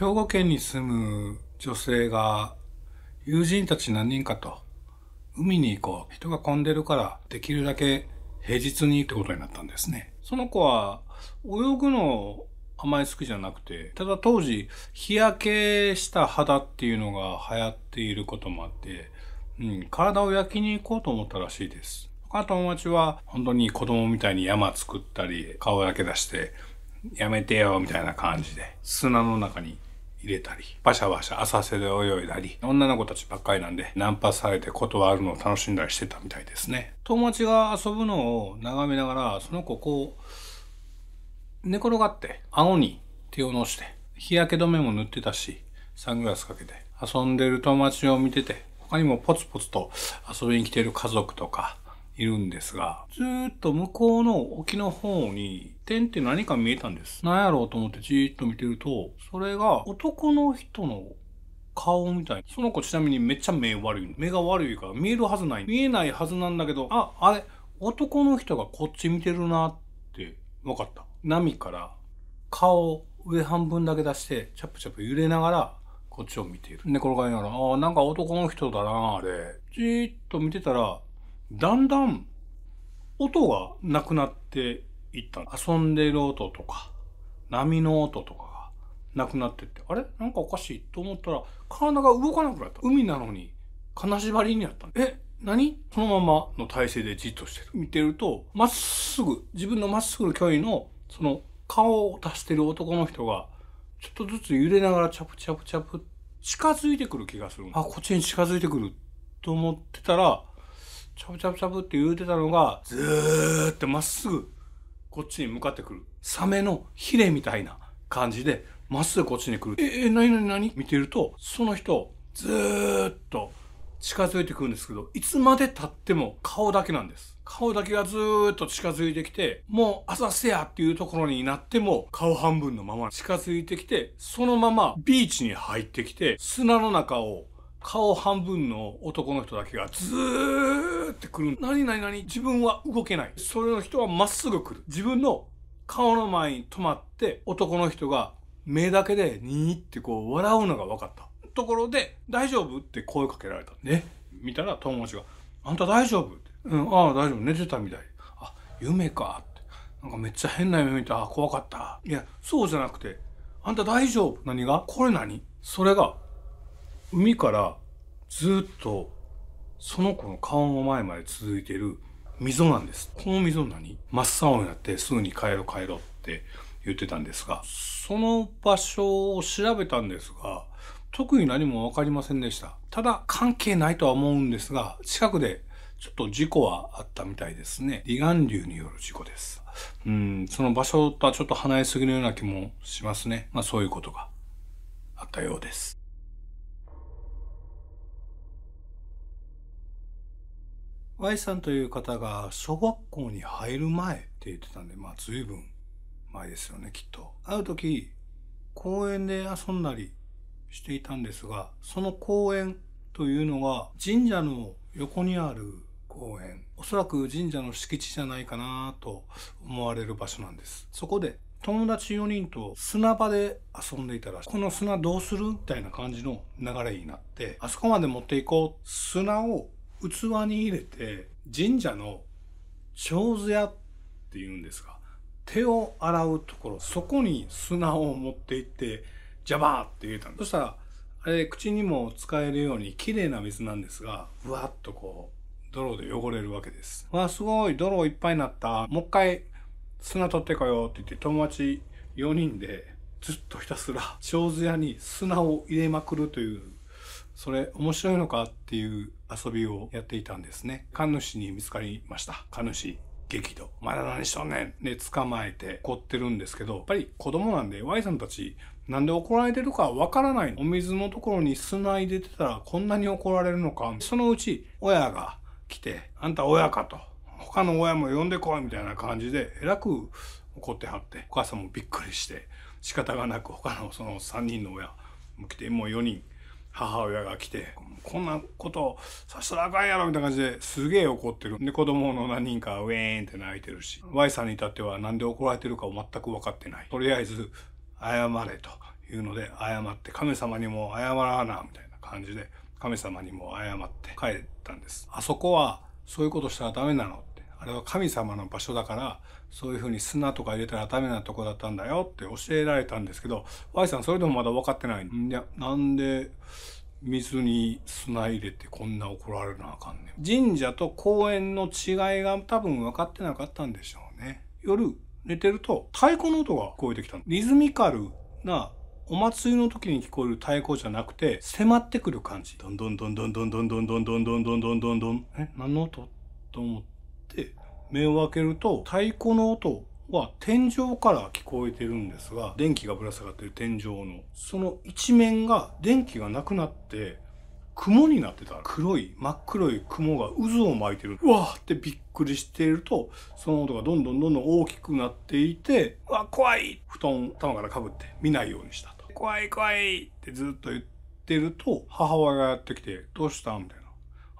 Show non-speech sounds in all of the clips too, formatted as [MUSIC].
兵庫県に住む女性が友人たち何人かと海に行こう。人が混んでるからできるだけ平日にってことになったんですね。その子は泳ぐのあまり好きじゃなくて、ただ当時日焼けした肌っていうのが流行っていることもあって、うん、体を焼きに行こうと思ったらしいです。他の友達は本当に子供みたいに山作ったり、顔焼け出して、やめてよみたいな感じで、砂の中に入れたり、バシャバシャ浅瀬で泳いだり、女の子たちばっかりなんで、ナンパされて断るのを楽しんだりしてたみたいですね。友達が遊ぶのを眺めながら、その子こう、寝転がって、青に手をのして、日焼け止めも塗ってたし、サングラスかけて、遊んでる友達を見てて、他にもポツポツと遊びに来てる家族とか、いるんですが、ずっと向こうの沖の方に点って何か見えたんです。何やろうと思ってじーっと見てると、それが男の人の顔みたいその子ちなみにめっちゃ目悪い。目が悪いから見えるはずない。見えないはずなんだけど、あ、あれ、男の人がこっち見てるなって分かった。波から顔上半分だけ出して、チャプチャプ揺れながら、こっちを見ている。寝転がりながら、ああ、なんか男の人だなあれ。じーっと見てたら、だんだん音がなくなっていった。遊んでる音とか、波の音とかがなくなってって、あれなんかおかしいと思ったら、体が動かなくなった。海なのに、金縛りになった。え何そのままの体勢でじっとしてる。見てると、まっすぐ、自分のまっすぐの距離の、その顔を足してる男の人が、ちょっとずつ揺れながらチャプチャプチャプ、近づいてくる気がする。あ、こっちに近づいてくると思ってたら、チャブチャブチャブって言うてたのが、ずーってまっすぐ、こっちに向かってくる。サメのヒレみたいな感じで、まっすぐこっちに来る。え、え、なになになに見てると、その人、ずーっと近づいてくるんですけど、いつまで経っても顔だけなんです。顔だけがずーっと近づいてきて、もう朝せやっていうところになっても、顔半分のまま近づいてきて、そのままビーチに入ってきて、砂の中を顔半分の男の人だけがずーって来る。何何何自分は動けない。それの人はまっすぐ来る。自分の顔の前に止まって男の人が目だけでにーってこう笑うのが分かった。ところで大丈夫って声かけられた。ね。見たら友達が、あんた大丈夫って。うん、ああ大丈夫。寝てたみたい。あ、夢かって。なんかめっちゃ変な夢見た。あ、怖かった。いや、そうじゃなくて、あんた大丈夫何がこれ何それが海からずっとその子の顔の前まで続いてる溝なんです。この溝何真っ青になってすぐに帰ろ帰ろって言ってたんですが、その場所を調べたんですが、特に何も分かりませんでした。ただ関係ないとは思うんですが、近くでちょっと事故はあったみたいですね。離岸流による事故です。うん、その場所とはちょっと離れすぎのような気もしますね。まあそういうことがあったようです。Y さんという方が小学校に入る前って言ってたんで、まあ随分前ですよね、きっと。会う時、公園で遊んだりしていたんですが、その公園というのは神社の横にある公園、おそらく神社の敷地じゃないかなと思われる場所なんです。そこで友達4人と砂場で遊んでいたら、この砂どうするみたいな感じの流れになって、あそこまで持っていこう。砂を器に入れて神社の長寿屋っていうんですが手を洗うところそこに砂を持って行ってジャバーって入れたんですそしたらあれ口にも使えるように綺麗な水なんですがうわっとこう泥で汚れるわけですわあすごい泥いっぱいになったもう一回砂取ってこようって言って友達4人でずっとひたすら長寿屋に砂を入れまくるというそれ面白いのかっていう遊びをやっていたんですね。神主に見つかりました。神主。激怒。まだ何しとんねんで、捕まえて怒ってるんですけど、やっぱり子供なんで Y さんたち、なんで怒られてるかわからない。お水のところに砂入れてたらこんなに怒られるのか。そのうち親が来て、あんた親かと。他の親も呼んでこいみたいな感じで、えらく怒ってはって、お母さんもびっくりして、仕方がなく他のその3人の親も来て、もう4人。母親が来てこんなことさしたらあかんやろみたいな感じですげえ怒ってるで子供の何人かウェーンって泣いてるし Y さんに至っては何で怒られてるかを全く分かってないとりあえず謝れというので謝って神様にも謝らなみたいな感じで神様にも謝って帰ったんですあそこはそういうことしたらダメなのあれは神様の場所だからそういうふうに砂とか入れたらダメなとこだったんだよって教えられたんですけど Y さんそれでもまだ分かってないんやなんで水に砂入れてこんな怒られなあかんねん神社と公園の違いが多分分かってなかったんでしょうね夜寝てると太鼓の音が聞こえてきたリズミカルなお祭りの時に聞こえる太鼓じゃなくて迫ってくる感じどんどんどんどんどんどんどんどんどんどんどんどんどんえ何の音と思ってって目を開けると太鼓の音は天井から聞こえてるんですが電気がぶら下がってる天井のその一面が電気がなくなって雲になってた黒い真っ黒い雲が渦を巻いてるうわーってびっくりしているとその音がどんどんどんどん大きくなっていてうわ怖い布団頭からかぶって見ないようにしたと怖い怖いってずっと言ってると母親がやってきてどうしたみたいな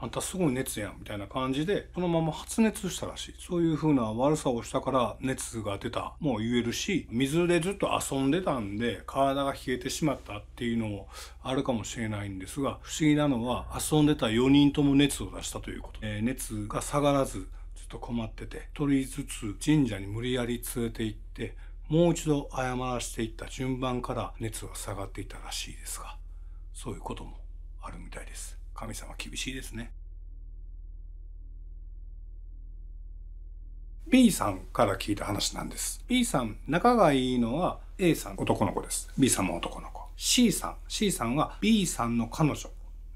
あんたすごい熱やんみたいな感じで、そのまま発熱したらしい。そういう風な悪さをしたから熱が出たもう言えるし、水でずっと遊んでたんで体が冷えてしまったっていうのもあるかもしれないんですが、不思議なのは遊んでた4人とも熱を出したということ。えー、熱が下がらずずっと困ってて、一人ずつ神社に無理やり連れて行って、もう一度謝らせていった順番から熱は下がっていたらしいですが、そういうこともあるみたいです。神様厳しいですね。B さんから聞いた話なんです。B さん、仲がいいのは A さん、男の子です。B さんも男の子。C さん、C さんは B さんの彼女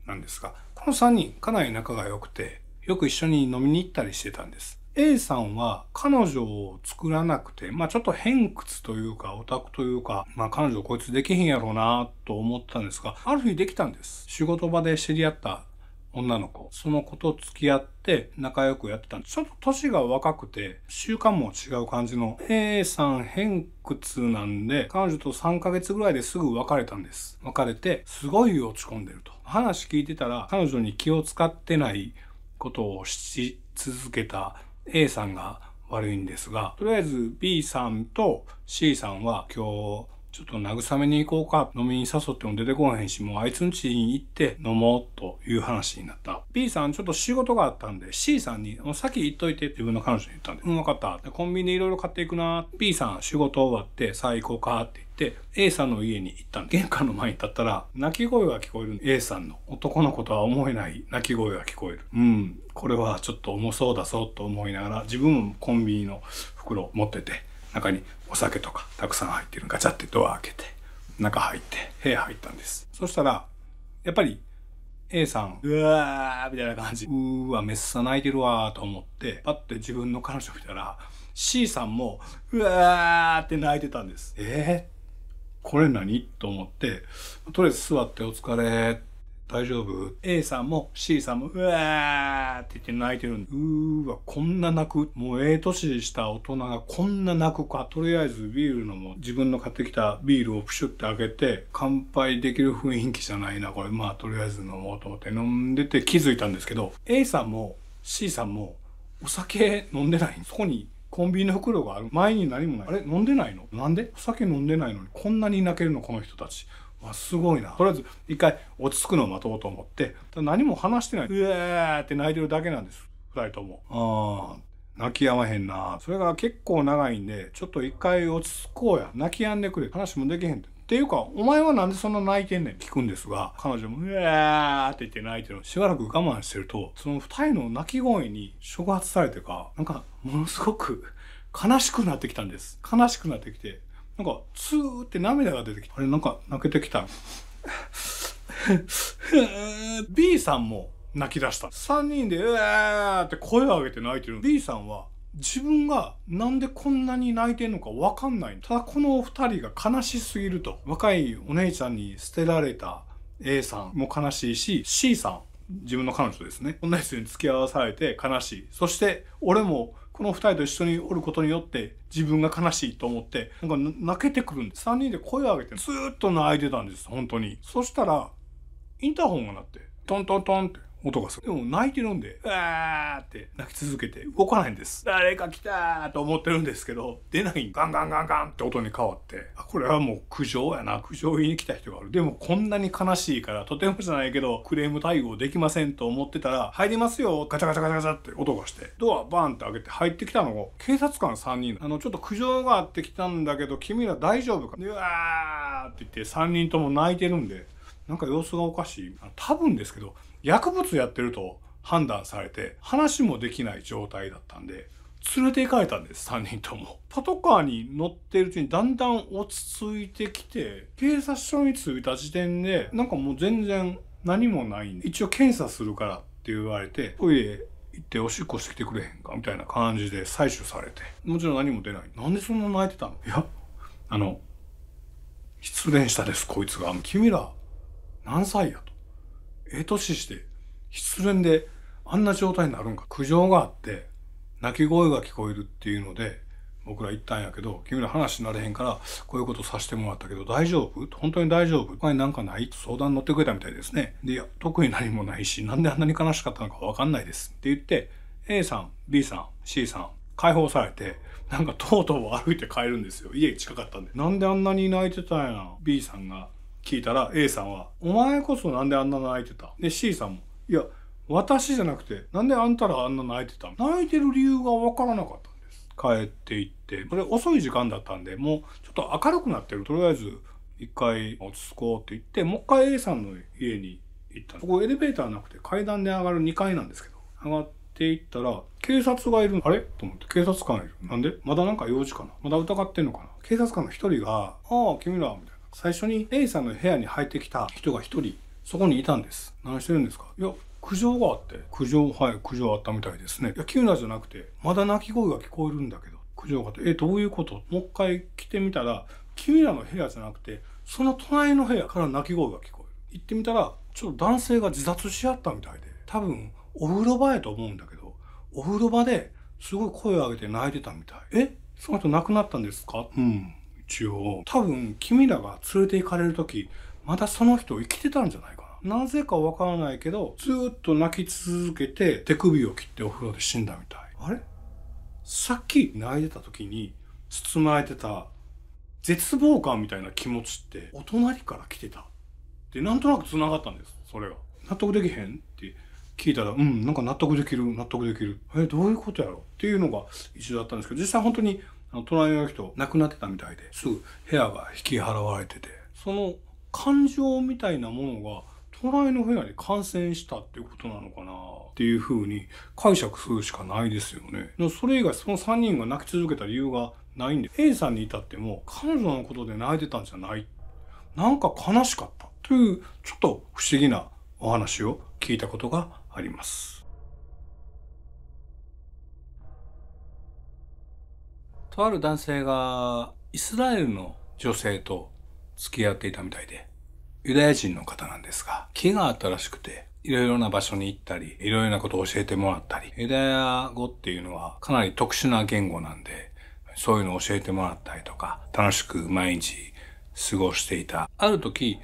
なんですが、この3人、かなり仲が良くて、よく一緒に飲みに行ったりしてたんです。A さんは彼女を作らなくて、まあちょっと偏屈というかオタクというか、まあ彼女こいつできひんやろうなと思ったんですが、ある日できたんです。仕事場で知り合った女の子。その子と付き合って仲良くやってたんです。ちょっと歳が若くて、習慣も違う感じの A さん偏屈なんで、彼女と3ヶ月ぐらいですぐ別れたんです。別れて、すごい落ち込んでると。話聞いてたら、彼女に気を使ってないことをし続けた A さんが悪いんですが、とりあえず B さんと C さんは今日ちょっと慰めに行こうか。飲みに誘っても出てこへんし、もうあいつの家に行って飲もうという話になった。B さんちょっと仕事があったんで、C さんに、もう先行っといて自分の彼女に言ったんで、うん、分かった。コンビニでいろいろ買っていくな。B さん仕事終わって、さあ行こうかって言ってで、A さんの家に行ったん玄関の前に立ったら、泣き声が聞こえる。A さんの男の子とは思えない泣き声が聞こえる。うん、これはちょっと重そうだぞと思いながら、自分もコンビニの袋持ってて、中にお酒とかたくさん入ってるガチャってドア開けて、中入って、部屋入ったんです。そしたら、やっぱり A さん、うわーみたいな感じ。うーわ、めっさ泣いてるわーと思って、パッて自分の彼女見たら、C さんも、うわーって泣いてたんです。えーこれ何と思って、とりあえず座ってお疲れ、大丈夫 ?A さんも C さんも、うわーって言って泣いてるんで、うーわ、こんな泣く。もうええ年した大人がこんな泣くか。とりあえずビールのも、自分の買ってきたビールをプシュって開けて、乾杯できる雰囲気じゃないな、これ。まあ、とりあえず飲もうと思って飲んでて気づいたんですけど、A さんも C さんも、お酒飲んでないそこにコンビニの袋がある前に何もないあれ飲んでないのなんでお酒飲んでないのにこんなに泣けるのこの人たちあすごいなとりあえず一回落ち着くのを待とうと思って何も話してないうえーって泣いてるだけなんです2人ともああ泣き止まへんなそれが結構長いんでちょっと一回落ち着こうや泣き止んでくれ話もできへんってっていうか、お前はなんでそんな泣いてんねん聞くんですが、彼女も、うわーって言って泣いてるの。しばらく我慢してると、その二人の泣き声に触発されてか、なんかものすごく悲しくなってきたんです。悲しくなってきて、なんか、ツーって涙が出てきて、あれ、なんか泣けてきた。B [LAUGHS] さんも泣き出した。3人で、うわーって声を上げて泣いてる。B さんは、自分がなんでこんなに泣いてんのかわかんない。ただこの2人が悲しすぎると。若いお姉ちゃんに捨てられた A さんも悲しいし、C さん、自分の彼女ですね。こんな人に付き合わされて悲しい。そして、俺もこの二人と一緒におることによって自分が悲しいと思ってなんか泣けてくるんです三人で声を上げてずっと泣いてたんです本当にそしたらインターホンが鳴ってトントントンって音がする。でも泣いてるんで、うわーって泣き続けて動かないんです。誰か来たーと思ってるんですけど、出ないガンガンガンガンって音に変わって、あ、これはもう苦情やな。苦情言いに来た人がある。でもこんなに悲しいから、とてもじゃないけど、クレーム対応できませんと思ってたら、入りますよ。ガチャガチャガチャガチャって音がして、ドアバーンって開けて入ってきたのを、警察官3人。あの、ちょっと苦情があってきたんだけど、君ら大丈夫かうわーって言って3人とも泣いてるんで、なんか様子がおかしい。多分ですけど、薬物やってると判断されて話もできない状態だったんで連れて帰かれたんです3人ともパトカーに乗ってるうちにだんだん落ち着いてきて警察署に着いた時点でなんかもう全然何もないんで一応検査するからって言われてトイレ行っておしっこしてきてくれへんかみたいな感じで採取されてもちろん何も出ないなんでそんな泣いてたのいやあの失恋したですこいつが君ら何歳やとええ年して失恋であんな状態になるんか苦情があって泣き声が聞こえるっていうので僕ら行ったんやけど君ら話になれへんからこういうことさせてもらったけど大丈夫本当に大丈夫他になんかない相談乗ってくれたみたいですねでいや特に何もないしなんであんなに悲しかったのか分かんないですって言って A さん B さん C さん解放されてなんかとうとう歩いて帰るんですよ家近かったんでなんであんなに泣いてたんや B さんが聞いたら A さんは、お前こそなんであんな泣いてたで C さんも、いや、私じゃなくて、なんであんたらあんな泣いてた泣いてる理由がわからなかったんです。帰っていって、これ遅い時間だったんで、もうちょっと明るくなってる。とりあえず、一回落ち着こうって言って、もう一回 A さんの家に行ったここエレベーターなくて階段で上がる2階なんですけど、上がっていったら、警察がいるあれと思って、警察官いる。なんでまだなんか用事かなまだ疑ってんのかな警察官の一人が、ああ、君ら、みたいな。最初に A さんの部屋に入ってきた人が1人、そこにいたんです。何してるんですかいや、苦情があって。苦情、はい、苦情あったみたいですね。いや、急なじゃなくて、まだ泣き声が聞こえるんだけど、苦情があって、え、どういうこともう一回来てみたら、君らの部屋じゃなくて、その隣の部屋から泣き声が聞こえる。行ってみたら、ちょっと男性が自殺し合ったみたいで、多分、お風呂場やと思うんだけど、お風呂場ですごい声を上げて泣いてたみたい。えその人亡くなったんですかうん。チを多分君らが連れて行かれる時まだその人生きてたんじゃないかな。なぜかわからないけどずっと泣き続けて手首を切ってお風呂で死んだみたい。あれさっき泣いてた時に包まれてた絶望感みたいな気持ちってお隣から来てたでなんとなく繋がったんですそれが納得できへんって聞いたらうんなんか納得できる納得できるえどういうことやろっていうのが一緒だったんですけど実際本当にあの隣の人亡くなってたみたいですぐ部屋が引き払われててその感情みたいなものが隣の部屋に感染したっていうことなのかなっていうふうに解釈するしかないですよね。それ以外その3人が泣き続けた理由がないんで A さんに至っても彼女のことで泣いてたんじゃないなんか悲しかったというちょっと不思議なお話を聞いたことがあります。とある男性がイスラエルの女性と付き合っていたみたいで、ユダヤ人の方なんですが、気があったらしくて、いろいろな場所に行ったり、いろいろなことを教えてもらったり、ユダヤ語っていうのはかなり特殊な言語なんで、そういうのを教えてもらったりとか、楽しく毎日過ごしていた。ある時、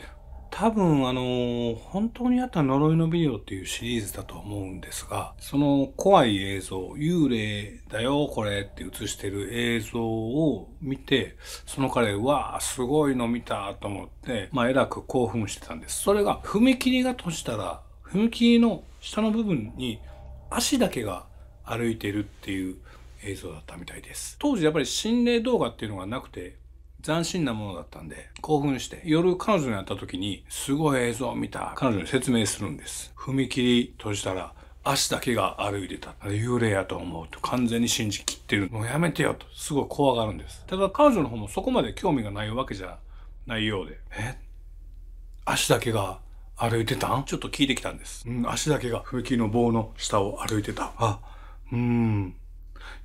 多分あの本当にあった呪いのビデオっていうシリーズだと思うんですがその怖い映像幽霊だよこれって映してる映像を見てその彼わあすごいの見たと思ってまあえらく興奮してたんですそれが踏切が閉じたら踏切の下の部分に足だけが歩いてるっていう映像だったみたいです当時やっぱり心霊動画っていうのがなくて斬新なものだったんで、興奮して、夜彼女に会った時に、すごい映像を見た。彼女に説明するんです。踏切閉じたら、足だけが歩いてた。幽霊やと思うと完全に信じきってる。もうやめてよと、すごい怖がるんです。ただ彼女の方もそこまで興味がないわけじゃないようで。え足だけが歩いてたんちょっと聞いてきたんです。うん、足だけが踏切の棒の下を歩いてた。あ、うん。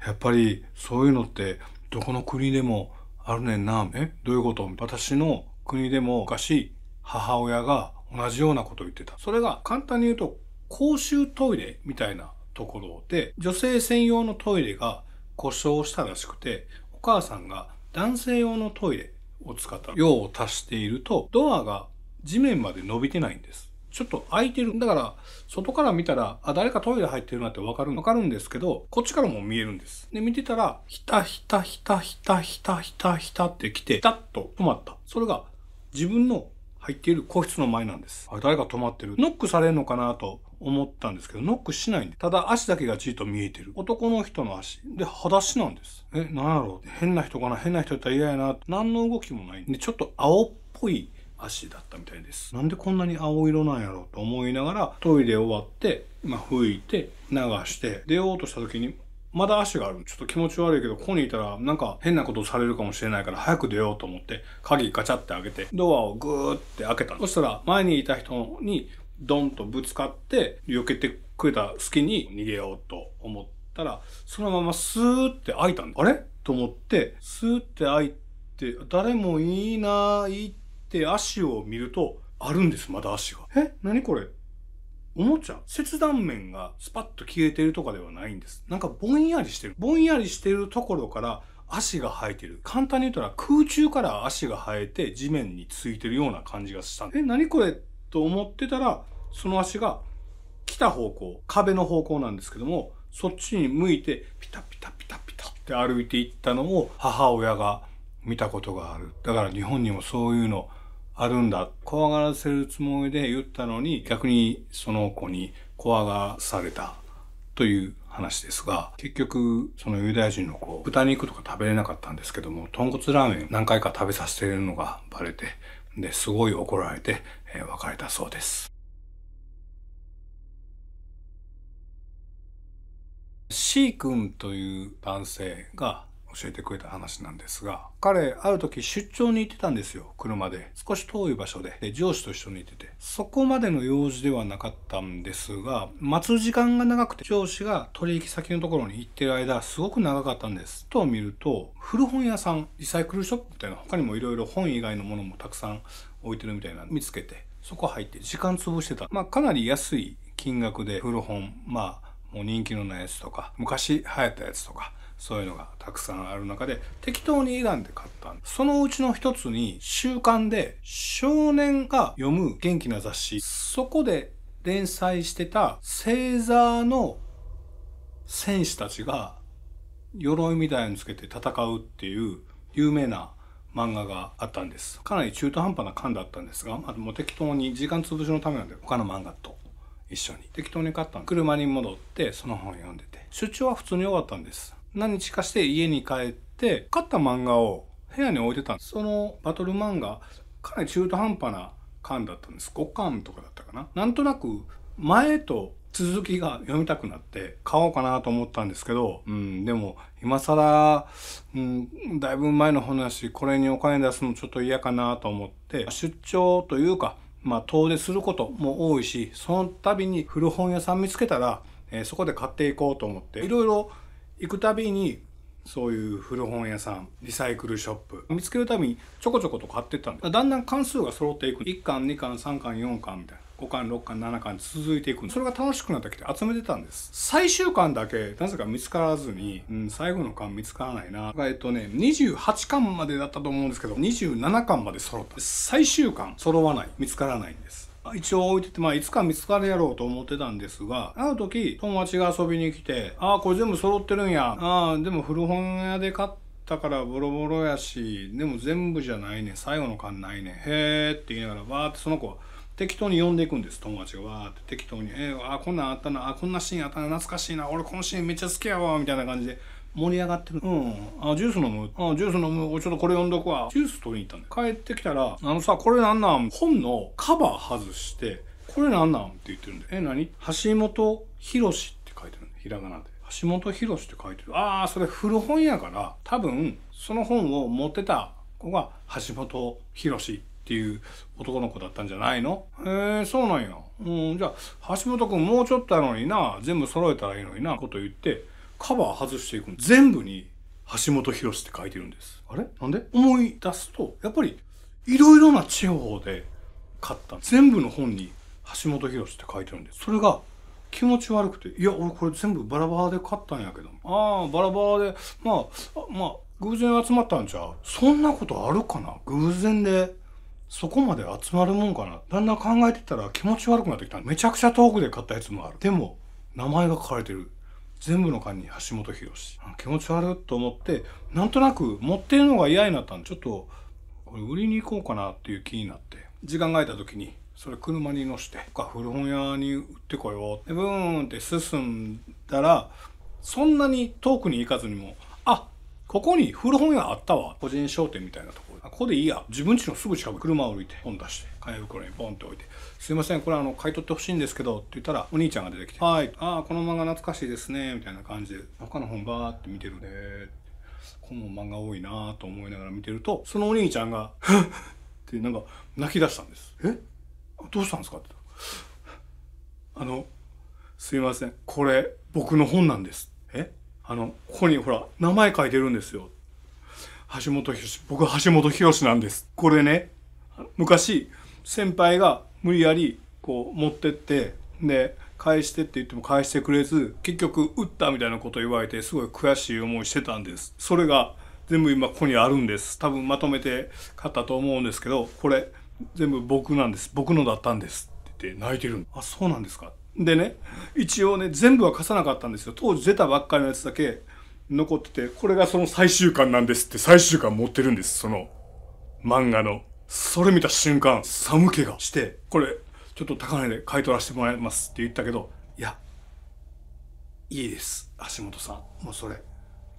やっぱりそういうのってどこの国でもあるねんな、えどういうこと私の国でも昔母親が同じようなことを言ってた。それが簡単に言うと公衆トイレみたいなところで女性専用のトイレが故障したらしくてお母さんが男性用のトイレを使った用を足しているとドアが地面まで伸びてないんです。ちょっと開いてる。だから、外から見たら、あ、誰かトイレ入ってるなってわかる、わかるんですけど、こっちからも見えるんです。で、見てたら、ひたひたひたひたひたひたひたって来て、ピタッと止まった。それが、自分の入っている個室の前なんです。あ、誰か止まってる。ノックされるのかなと思ったんですけど、ノックしないんで。ただ足だけがじっと見えてる。男の人の足。で、裸足なんです。え、なんやろう変な人かな変な人いったら嫌やな。何の動きもないんで、ちょっと青っぽい足だったみたいですなんでこんなに青色なんやろうと思いながらトイレ終わって、まあ、拭いて流して出ようとした時にまだ足がある。ちょっと気持ち悪いけど、ここにいたらなんか変なことされるかもしれないから早く出ようと思って、鍵ガチャって開けて、ドアをグーって開けた。そしたら前にいた人にドンとぶつかって、避けてくれた隙に逃げようと思ったら、そのままスーって開いたんだ。あれと思って、スーって開いて、誰もいいないって、って足を見ると、あるんです、まだ足が。え何これおもちゃ切断面がスパッと消えてるとかではないんです。なんかぼんやりしてる。ぼんやりしてるところから足が生えてる。簡単に言うたら空中から足が生えて地面についてるような感じがした。え、何これと思ってたら、その足が来た方向、壁の方向なんですけども、そっちに向いてピタピタピタピタって歩いていったのを母親が見たことがある。だから日本にもそういうのあるんだ。怖がらせるつもりで言ったのに、逆にその子に怖がされたという話ですが、結局、そのユダヤ人の子、豚肉とか食べれなかったんですけども、豚骨ラーメン何回か食べさせてるのがバレて、で、すごい怒られて、えー、別れたそうです。C 君という男性が教えてくれた話なんですが、彼、ある時出張に行ってたんですよ、車で。少し遠い場所で。で、上司と一緒に行ってて。そこまでの用事ではなかったんですが、待つ時間が長くて、上司が取引先のところに行ってる間、すごく長かったんです。と見ると、古本屋さん、リサイクルショップみたいな、他にも色々本以外のものもたくさん置いてるみたいな見つけて、そこ入って時間潰してた。まあ、かなり安い金額で古本、まあ、もう人気のないやつとか、昔流行ったやつとか、そういうのがたくさんある中で、適当に選んで買ったそのうちの一つに、週刊で少年が読む元気な雑誌、そこで連載してた星座の戦士たちが鎧みたいにつけて戦うっていう有名な漫画があったんです。かなり中途半端な感だったんですが、まあ、もう適当に時間潰しのためなんで他の漫画と一緒に適当に買ったんで車に戻ってその本を読んでて出張は普通に終わったんです。何日かして家に帰って、買った漫画を部屋に置いてたんです。そのバトル漫画、かなり中途半端な巻だったんです。5巻とかだったかな。なんとなく、前と続きが読みたくなって買おうかなと思ったんですけど、うん、でも今更、うん、だいぶ前の話、これにお金出すのちょっと嫌かなと思って、出張というか、まあ遠出することも多いし、その度に古本屋さん見つけたら、えー、そこで買っていこうと思って、いろいろ行くたびにそういう古本屋さんリサイクルショップ見つけるたびにちょこちょこと買ってったんだだんだん関数が揃っていく1巻2巻3巻4巻みたいな5巻6巻7巻続いていくそれが楽しくなってきて集めてたんです最終巻だけなぜか見つからずに、うん、最後の巻見つからないなえっとね28巻までだったと思うんですけど27巻まで揃った最終巻揃わない見つからないんです一応置いてて、まあ、いつか見つかるやろうと思ってたんですが、ある時、友達が遊びに来て、ああ、これ全部揃ってるんや。ああ、でも古本屋で買ったからボロボロやし、でも全部じゃないね。最後の缶ないね。へーって言いながら、わーってその子は、適当に呼んでいくんです友達がわーって適当に「えー、あこんなんあったなあこんなシーンあったな懐かしいな俺このシーンめっちゃ好きやわ」みたいな感じで盛り上がってる。うん。あ、ジュース飲む。あ、ジュース飲む。ちょっとこれ読んどくわ。ジュース取りに行ったんだ帰ってきたら、あのさ、これなんなん本のカバー外して、これなんなんって言ってるんで。え、何橋本博って書いてるんだ。ひらがなで。橋本博って書いてる。ああ、それ古本やから、多分、その本を持ってた子が橋本博っていう男の子だったんじゃないのへえ、そうなんや。うん、じゃあ、橋本君もうちょっとやのにな、全部揃えたらいいのにな、こと言って、カバー外していくの全部に橋本博って書いてるんですあれなんで思い出すとやっぱりいろいろな地方で買った全部の本に橋本博って書いてるんですそれが気持ち悪くて「いや俺これ全部バラバラで買ったんやけどああバラバラでまあまあ偶然集まったんちゃうそんなことあるかな偶然でそこまで集まるもんかなだんだん考えてたら気持ち悪くなってきためちゃくちゃ遠くで買ったやつもあるでも名前が書かれてる全部の管に橋本博気持ち悪いと思ってなんとなく持ってるのが嫌になったんでちょっとこれ売りに行こうかなっていう気になって時間が空いた時にそれ車に乗してか古本屋に売ってこようでブーンって進んだらそんなに遠くに行かずにもあここに古本屋あったわ個人商店みたいなところここでいいや自分家のすぐ近く車を降りて本出して紙袋にポンって置いて「すいませんこれあの買い取ってほしいんですけど」って言ったらお兄ちゃんが出てきて「はいああこの漫画懐かしいですね」みたいな感じで他の本ばーって見てるねこの漫画多いなと思いながら見てるとそのお兄ちゃんが「ふ [LAUGHS] っ!」てなんか泣き出したんです「えどうしたんですか?」ってあのすいませんこれ僕の本なんです」えあのここにほら名前書いてるんですよ」橋本博僕橋本博なんですこれね昔先輩が無理やりこう持ってってで返してって言っても返してくれず結局打ったみたいなこと言われてすごい悔しい思いしてたんですそれが全部今ここにあるんです多分まとめて買ったと思うんですけどこれ全部僕なんです僕のだったんですって言って泣いてるあそうなんですかでね一応ね全部は貸さなかったんですよ当時出たばっかりのやつだけ残っててこれがその最終巻なんですって最終巻持ってるんですその漫画のそれ見た瞬間、寒気がして、これ、ちょっと高値で買い取らせてもらいますって言ったけど、いや、いいです、橋本さん。もうそれ、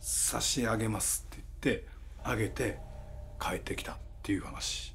差し上げますって言って、あげて、帰ってきたっていう話。